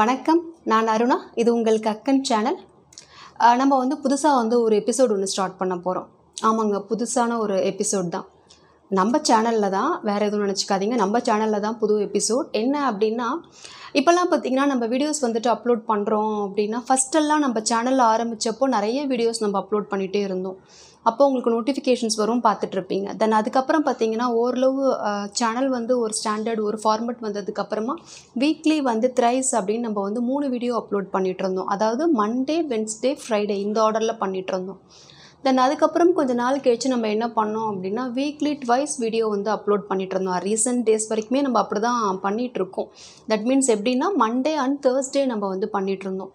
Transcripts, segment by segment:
வணக்கம் நான் அருணா இது உங்கள் கக்கன் சேனல் நம்ம வந்து புதுசாக வந்து ஒரு எபிசோட் ஒன்று ஸ்டார்ட் பண்ண போகிறோம் ஆமாங்க புதுசான ஒரு எபிசோட் தான் நம்ம சேனலில் தான் வேறு எதுவும் நினச்சிக்காதீங்க நம்ம சேனலில் தான் புது எபிசோட் என்ன அப்படின்னா இப்போல்லாம் பார்த்தீங்கன்னா நம்ம வீடியோஸ் வந்துட்டு அப்லோட் பண்ணுறோம் அப்படின்னா ஃபஸ்ட்டெல்லாம் நம்ம சேனலில் ஆரம்பித்தப்போ நிறைய வீடியோஸ் நம்ம அப்லோட் பண்ணிகிட்டே இருந்தோம் அப்போ உங்களுக்கு நோட்டிஃபிகேஷன்ஸ் வரும் பார்த்துட்ருப்பீங்க தென் அதுக்கப்புறம் பார்த்தீங்கன்னா ஓரளவு சேனல் வந்து ஒரு ஸ்டாண்டர்ட் ஒரு ஃபார்மேட் வந்ததுக்கப்புறமா வீக்லி வந்து த்ரைஸ் அப்படின்னு நம்ம வந்து மூணு வீடியோ அப்லோட் பண்ணிகிட்டு இருந்தோம் அதாவது மண்டே வென்ஸ்டே ஃப்ரைடே இந்த ஆர்டரில் பண்ணிகிட்டு இருந்தோம் தென் அதுக்கப்புறம் கொஞ்ச நாள் கழிச்சு நம்ம என்ன பண்ணோம் அப்படின்னா வீக்லி ட்வைஸ் வீடியோ வந்து அப்லோட் பண்ணிட்டு இருந்தோம் ரீசெண்ட் டேஸ் வரைக்குமே நம்ம அப்படி தான் பண்ணிகிட்ருக்கோம் தட் மீன்ஸ் எப்படின்னா மண்டே அண்ட் தேர்ஸ்டே நம்ம வந்து பண்ணிகிட்ருந்தோம்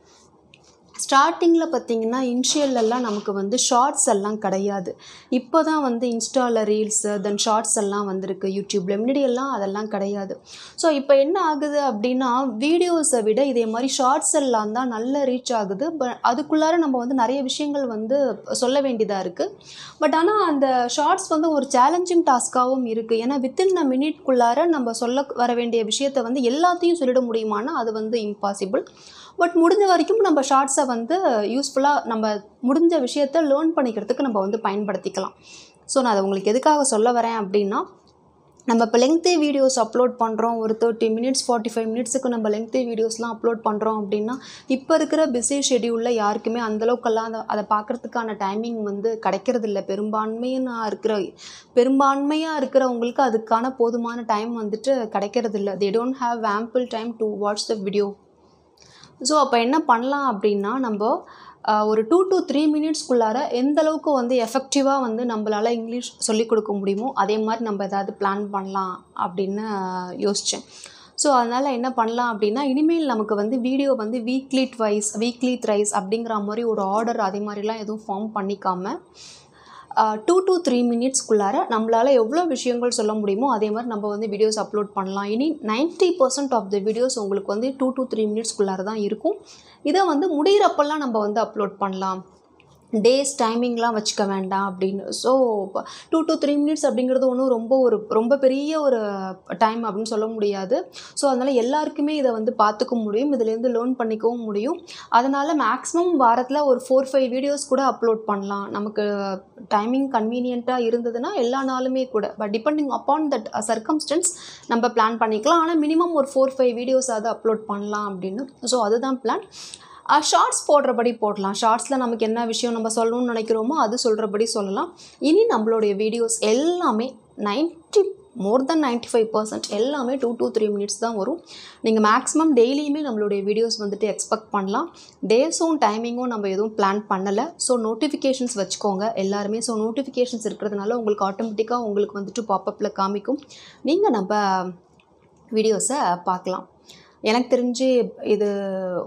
ஸ்டார்டிங்கில் பார்த்திங்கன்னா இன்ஷியல்லாம் நமக்கு வந்து ஷார்ட்ஸ் எல்லாம் கிடையாது இப்போ தான் வந்து இன்ஸ்டாவில் ரீல்ஸு தென் ஷார்ட்ஸ் எல்லாம் வந்திருக்கு யூடியூப்பில் முன்னாடியெல்லாம் அதெல்லாம் கிடையாது ஸோ இப்போ என்ன ஆகுது அப்படின்னா வீடியோஸை விட இதே மாதிரி ஷார்ட்ஸ் எல்லாம் தான் நல்லா ரீச் ஆகுது பட் அதுக்குள்ளார நம்ம வந்து நிறைய விஷயங்கள் வந்து சொல்ல வேண்டியதாக இருக்குது பட் ஆனால் அந்த ஷார்ட்ஸ் வந்து ஒரு சேலஞ்சிங் டாஸ்க்காகவும் இருக்குது ஏன்னா வித்தின் அ மினிட்குள்ளார நம்ம சொல்ல வர வேண்டிய விஷயத்தை வந்து எல்லாத்தையும் சொல்லிட முடியுமானா அது வந்து இம்பாசிபிள் பட் முடிஞ்ச வரைக்கும் நம்ம ஷார்ட்ஸை ஸ்கில்ஸை வந்து யூஸ்ஃபுல்லாக நம்ம முடிஞ்ச விஷயத்த லேர்ன் பண்ணிக்கிறதுக்கு நம்ம வந்து பயன்படுத்திக்கலாம் ஸோ நான் அதை உங்களுக்கு எதுக்காக சொல்ல வரேன் அப்படின்னா நம்ம இப்போ லெங்க்த்தே வீடியோஸ் அப்லோட் பண்ணுறோம் ஒரு தேர்ட்டி மினிட்ஸ் ஃபார்ட்டி ஃபைவ் மினிட்ஸுக்கு நம்ம லெங்க்த்தே வீடியோஸ்லாம் அப்லோட் பண்ணுறோம் அப்படின்னா இப்போ இருக்கிற பிஸி ஷெடியூலில் யாருக்குமே அந்தளவுக்கெல்லாம் அதை அதை பார்க்குறதுக்கான டைமிங் வந்து கிடைக்கிறது இல்லை பெரும்பான்மையாக இருக்கிற பெரும்பான்மையாக இருக்கிறவங்களுக்கு அதுக்கான போதுமான டைம் வந்துட்டு கிடைக்கிறது இல்லை they don't have ample time to watch the video so அப்போ என்ன பண்ணலாம் அப்படின்னா நம்ம ஒரு டூ டு த்ரீ மினிட்ஸ்க்குள்ளார எந்த அளவுக்கு வந்து எஃபெக்டிவாக வந்து நம்மளால் இங்கிலீஷ் சொல்லிக் கொடுக்க முடியுமோ அதே மாதிரி நம்ம எதாவது பிளான் பண்ணலாம் அப்படின்னு யோசித்தேன் ஸோ அதனால் என்ன பண்ணலாம் அப்படின்னா இனிமேல் நமக்கு வந்து வீடியோ வந்து வீக்லி ட்வைஸ் வீக்லி த்ரைஸ் அப்படிங்கிற மாதிரி ஒரு ஆர்டர் அதே மாதிரிலாம் எதுவும் ஃபார்ம் பண்ணிக்காமல் டூ டு த்ரீ மினிட்ஸ்க்குள்ளார நம்மளால் எவ்வளோ விஷயங்கள் சொல்ல முடியுமோ அதே மாதிரி நம்ம வந்து வீடியோஸ் அப்லோட் பண்ணலாம் இனி ninety percent of the videos உங்களுக்கு வந்து டூ டூ த்ரீ மினிட்ஸ்க்குள்ளார தான் இருக்கும் இதை வந்து முடிகிறப்பெல்லாம் நம்ம வந்து அப்லோட் பண்ணலாம் டேஸ் டைமிங்லாம் வச்சுக்க வேண்டாம் அப்படின்னு so two to three minutes அப்படிங்கிறது ஒன்றும் ரொம்ப ஒரு ரொம்ப பெரிய ஒரு டைம் அப்படின்னு சொல்ல முடியாது ஸோ அதனால் எல்லாருக்குமே இதை வந்து பார்த்துக்க முடியும் இதுலேருந்து லேர்ன் பண்ணிக்கவும் முடியும் அதனால் மேக்ஸிமம் வாரத்தில் ஒரு ஃபோர் ஃபைவ் வீடியோஸ் கூட அப்லோட் பண்ணலாம் நமக்கு டைமிங் கன்வீனியண்ட்டாக இருந்ததுன்னா எல்லா நாளுமே கூட but depending upon that circumstance நம்ம பிளான் பண்ணிக்கலாம் ஆனால் மினிமம் ஒரு ஃபோர் ஃபைவ் வீடியோஸ் அதை அப்லோட் பண்ணலாம் அப்படின்னு ஸோ அதுதான் பிளான் ஷார்ட்ஸ் போடுறபடி போடலாம் ஷார்ட்ஸில் நமக்கு என்ன விஷயம் நம்ம சொல்லணும்னு நினைக்கிறோமோ அது சொல்கிறபடி சொல்லலாம் இனி நம்மளுடைய வீடியோஸ் எல்லாமே ninety more than ninety five percent எல்லாமே டூ டூ த்ரீ மினிட்ஸ் தான் வரும் நீங்கள் மேக்ஸிமம் டெய்லியுமே நம்மளுடைய வீடியோஸ் வந்துட்டு எக்ஸ்பெக்ட் பண்ணலாம் டேஸும் டைமிங்கும் நம்ம எதுவும் பிளான் பண்ணலை ஸோ நோட்டிஃபிகேஷன்ஸ் வச்சுக்கோங்க எல்லாருமே ஸோ நோட்டிஃபிகேஷன்ஸ் இருக்கிறதுனால உங்களுக்கு ஆட்டோமேட்டிக்காக உங்களுக்கு வந்துட்டு பாப்பப்பில் காமிக்கும் நீங்கள் நம்ம வீடியோஸை பார்க்கலாம் எனக்கு தெரிஞ்சு இது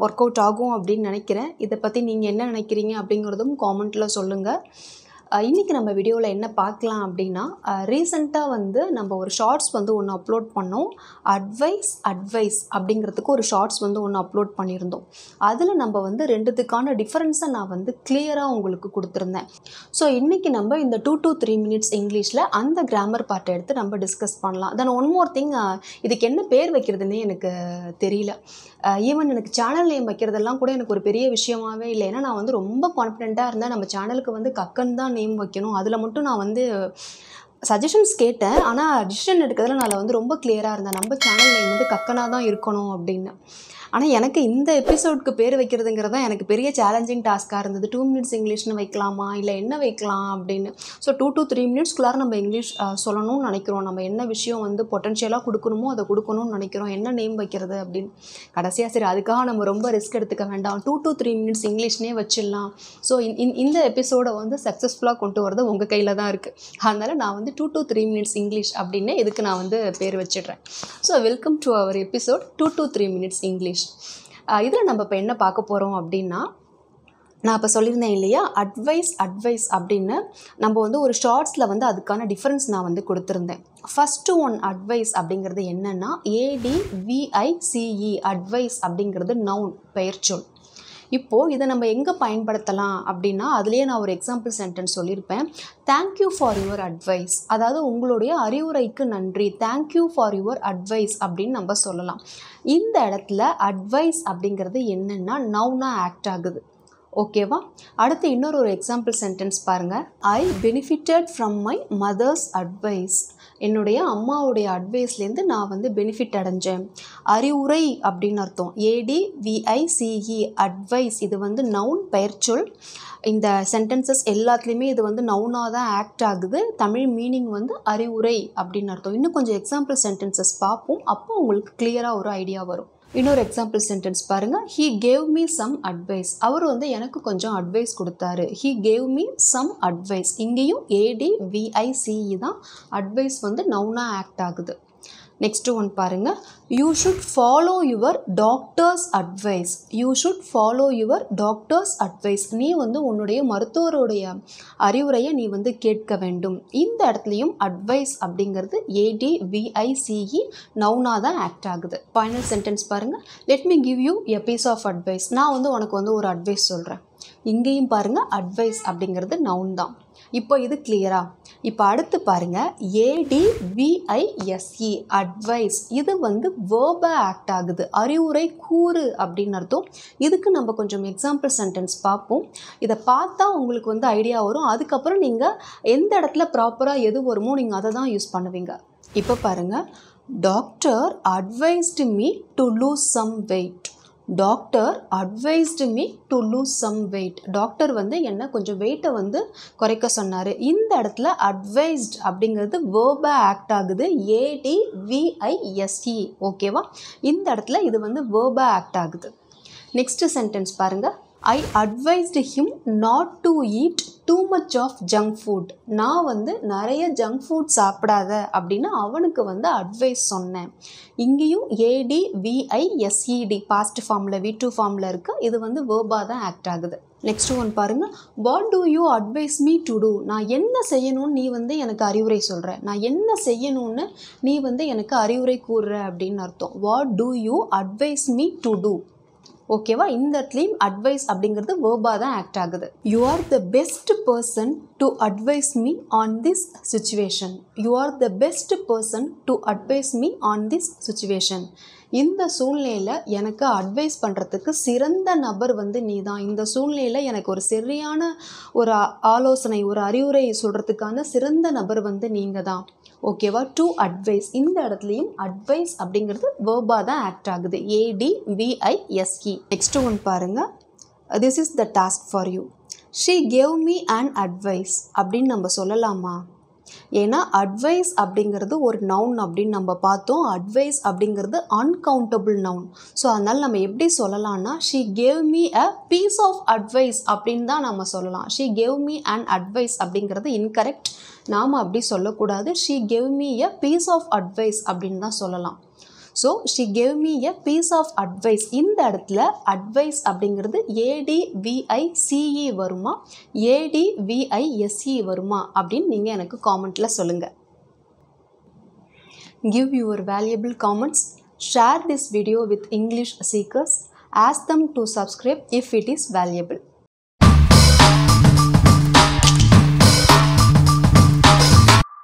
ஒர்க் அவுட் ஆகும் அப்படின்னு நினைக்கிறேன் இதை பற்றி நீங்கள் என்ன நினைக்கிறீங்க அப்படிங்கிறதும் காமெண்ட்டில் சொல்லுங்கள் இன்றைக்கி நம்ம வீடியோவில் என்ன பார்க்கலாம் அப்படின்னா ரீசெண்டாக வந்து நம்ம ஒரு ஷார்ட்ஸ் வந்து ஒன்று அப்லோட் பண்ணோம் அட்வைஸ் அட்வைஸ் அப்படிங்கிறதுக்கு ஒரு ஷார்ட்ஸ் வந்து ஒன்று அப்லோட் பண்ணியிருந்தோம் அதில் நம்ம வந்து ரெண்டுத்துக்கான டிஃப்ரென்ஸை நான் வந்து கிளியராக உங்களுக்கு கொடுத்துருந்தேன் ஸோ இன்றைக்கி நம்ம இந்த டூ டூ த்ரீ மினிட்ஸ் இங்கிலீஷில் அந்த கிராமர் பார்ட்டை எடுத்து நம்ம டிஸ்கஸ் பண்ணலாம் தென் ஒன் மோர் திங் இதுக்கு என்ன பேர் வைக்கிறதுனே எனக்கு தெரியல ஈவன் எனக்கு சேனல் நேம் வைக்கிறதெல்லாம் கூட எனக்கு ஒரு பெரிய விஷயமாகவே இல்லை ஏன்னா நான் வந்து ரொம்ப கான்ஃபிடென்ட்டாக இருந்தேன் நம்ம சேனலுக்கு வந்து கக்கன் தான் நேம் வைக்கணும் அதில் மட்டும் நான் வந்து சஜஷன்ஸ் கேட்டேன் ஆனால் டிசிஷன் எடுக்கிறதுல நான் வந்து ரொம்ப கிளியராக இருந்தேன் நம்ம சேனல் நேம் வந்து கக்கனாக தான் இருக்கணும் அப்படின்னு ஆனால் எனக்கு இந்த எபிசோடுக்கு பேர் வைக்கிறதுங்கிறது தான் எனக்கு பெரிய சேலஞ்சிங் டாஸ்க்காக இருந்தது டூ மினிட்ஸ் இங்கிலீஷ்னு வைக்கலாமா இல்லை என்ன வைக்கலாம் அப்படின்னு so two to three minutes நம்ம இங்கிலீஷ் சொல்லணும்னு நினைக்கிறோம் நம்ம என்ன விஷயம் வந்து பொட்டன்ஷியலாக கொடுக்கணுமோ அதை கொடுக்கணும்னு நினைக்கிறோம் என்ன நேம் வைக்கிறது அப்படின்னு கடைசியாக சரி அதுக்காக நம்ம ரொம்ப ரிஸ்க் எடுத்துக்க வேண்டாம் டூ டூ த்ரீ மினிட்ஸ் இங்கிலீஷ்னே வச்சிடலாம் ஸோ இந்த எபிசோடை வந்து சக்ஸஸ்ஃபுல்லாக கொண்டு வரது உங்கள் கையில் தான் இருக்குது அதனால் நான் வந்து வந்து two to three minutes English அப்படின்னு இதுக்கு நான் வந்து பேர் வச்சிடுறேன் so welcome to our episode two to three minutes English இதில் நம்ம இப்போ என்ன பார்க்க போகிறோம் அப்படின்னா நான் இப்போ சொல்லியிருந்தேன் இல்லையா அட்வைஸ் அட்வைஸ் அப்படின்னு நம்ம வந்து ஒரு ஷார்ட்ஸில் வந்து அதுக்கான டிஃப்ரென்ஸ் நான் வந்து கொடுத்துருந்தேன் ஃபஸ்ட்டு ஒன் அட்வைஸ் அப்படிங்கிறது என்னென்னா ஏடிவிஐசிஇ அட்வைஸ் e, அப்படிங்கிறது நவுன் பெயர்ச்சொல் இப்போது இதை நம்ம எங்கே பயன்படுத்தலாம் அப்படின்னா அதுலேயே நான் ஒரு எக்ஸாம்பிள் சென்டென்ஸ் சொல்லியிருப்பேன் தேங்க்யூ ஃபார் யுவர் அட்வைஸ் அதாவது உங்களுடைய அறிவுரைக்கு நன்றி தேங்க்யூ ஃபார் யுவர் அட்வைஸ் அப்படின்னு நம்ம சொல்லலாம் இந்த இடத்துல அட்வைஸ் அப்படிங்கிறது என்னென்னா நவுனாக ஆக்ட் ஆகுது ஓகேவா அடுத்து இன்னொரு ஒரு எக்ஸாம்பிள் சென்டென்ஸ் பாருங்கள் I benefited from my mother's advice என்னுடைய அம்மாவுடைய அட்வைஸ்லேருந்து நான் வந்து பெனிஃபிட் அடைஞ்சேன் அறிவுரை அப்படின்னு அர்த்தம் ஏடி விஐசிஇ அட்வைஸ் இது வந்து நவுன் பெயர்ச்சொல் இந்த சென்டென்சஸ் எல்லாத்துலேயுமே இது வந்து நவுனாக தான் ஆக்ட் ஆகுது தமிழ் மீனிங் வந்து அறிவுரை அப்படின்னு அர்த்தம் இன்னும் கொஞ்சம் எக்ஸாம்பிள் சென்டென்சஸ் பார்ப்போம் அப்போ உங்களுக்கு கிளியராக ஒரு ஐடியா வரும் இன்னொரு எக்ஸாம்பிள் சென்டென்ஸ் பாருங்கள் he gave me some advice அவர் வந்து எனக்கு கொஞ்சம் அட்வைஸ் கொடுத்தாரு he gave me some advice இங்கேயும் ஏடி விஐசிஇ e தான் அட்வைஸ் வந்து நவுனாக ஆக்ட் ஆகுது நெக்ஸ்ட்டு ஒன் பாருங்கள் you should follow your doctor's advice you should follow your doctor's advice நீ வந்து உன்னுடைய மருத்துவருடைய அறிவுரையை நீ வந்து கேட்க வேண்டும் இந்த இடத்துலையும் அட்வைஸ் அப்படிங்கிறது ஏடிவிஐசிஇ நவுனாக e தான் ஆக்ட் ஆகுது ஃபைனல் சென்டென்ஸ் பாருங்கள் let me give you a piece of advice நான் வந்து உனக்கு வந்து ஒரு அட்வைஸ் சொல்கிறேன் இங்கேயும் பாருங்கள் அட்வைஸ் அப்படிங்கிறது நவுன் தான் இப்போ இது கிளியரா இப்போ அடுத்து பாருங்கள் ஏடிவிஐஎஸ்இ அட்வைஸ் இது வந்து வேர்ப ஆக்ட் ஆகுது அறிவுரை கூறு அப்படின்னு அர்த்தம் இதுக்கு நம்ம கொஞ்சம் எக்ஸாம்பிள் சென்டென்ஸ் பார்ப்போம் இதை பார்த்தா உங்களுக்கு வந்து ஐடியா வரும் அதுக்கப்புறம் நீங்கள் எந்த இடத்துல ப்ராப்பராக எது வருமோ நீங்கள் அதை தான் யூஸ் பண்ணுவீங்க இப்போ பாருங்கள் doctor advised me to lose some weight doctor advised me to lose some weight doctor வந்து என்ன கொஞ்சம் வெயிட்டை வந்து குறைக்க சொன்னார் இந்த இடத்துல அட்வைஸ்ட் அப்படிங்கிறது வேர்பாக ஆக்ட் ஆகுது ஏடி விஐஎஸ்இ ஓகேவா இந்த இடத்துல இது வந்து வேர்பாக ஆக்ட் ஆகுது நெக்ஸ்ட் சென்டென்ஸ் பாருங்கள் I advised him not to eat too much of junk food நான் வந்து நிறைய ஜங்க் ஃபுட் சாப்பிடாத அப்படின்னு அவனுக்கு வந்து அட்வைஸ் சொன்னேன் இங்கேயும் ஏடி எஸ்இடி பாஸ்ட் ஃபார்மில் வி டூ ஃபார்மில் இருக்குது இது வந்து வேர்பாக தான் ஆக்ட் ஆகுது நெக்ஸ்ட் ஒன் பாருங்கள் what do you advise me to do நான் என்ன செய்யணும்னு நீ வந்து எனக்கு அறிவுரை சொல்கிற நான் என்ன செய்யணும்னு நீ வந்து எனக்கு அறிவுரை கூறுற அப்படின்னு அர்த்தம் what do you advise me to do ஓகேவா இந்த இடத்துலையும் அட்வைஸ் அப்படிங்கிறது வேர்பாக தான் ஆக்ட் ஆகுது you are the best person to advise me on this situation you are the best person to advise me on this situation இந்த சூழ்நிலையில் எனக்கு அட்வைஸ் பண்ணுறதுக்கு சிறந்த நபர் வந்து நீ தான் இந்த சூழ்நிலையில் எனக்கு ஒரு சரியான ஒரு ஆலோசனை ஒரு அறிவுரை சொல்கிறதுக்கான சிறந்த நபர் வந்து நீங்கள் தான் ஓகேவா டூ அட்வைஸ் இந்த இடத்துலையும் அட்வைஸ் அப்படிங்கிறது வேர்பாக தான் ஆக்ட் ஆகுது ஏடி விஐஎஸ்இ நெக்ஸ்ட் ஒன் பாருங்கள் this is the task for you she gave me an advice அப்படின்னு நம்ம சொல்லலாமா ஏன்னா அட்வைஸ் அப்படிங்கிறது ஒரு நவுன் அப்படின்னு நம்ம பார்த்தோம் அட்வைஸ் அப்படிங்கிறது அன்கவுண்டபுள் நவுன் ஸோ அதனால் நம்ம எப்படி சொல்லலாம்னா she gave me a piece of advice அப்படின்னு தான் நம்ம சொல்லலாம் she gave me an advice அப்படிங்கிறது இன்கரெக்ட் நாம் அப்படி சொல்லக்கூடாது she gave me a piece of advice அப்படின்னு தான் சொல்லலாம் so she gave me a piece of advice இந்த இடத்துல அட்வைஸ் அப்படிங்கிறது சிஇ e வருமா ஏடிவிஐஎஸ்இ e வருமா அப்படின்னு நீங்கள் எனக்கு காமெண்டில் சொல்லுங்கள் give your valuable comments share this video with English seekers ask them to subscribe if it is valuable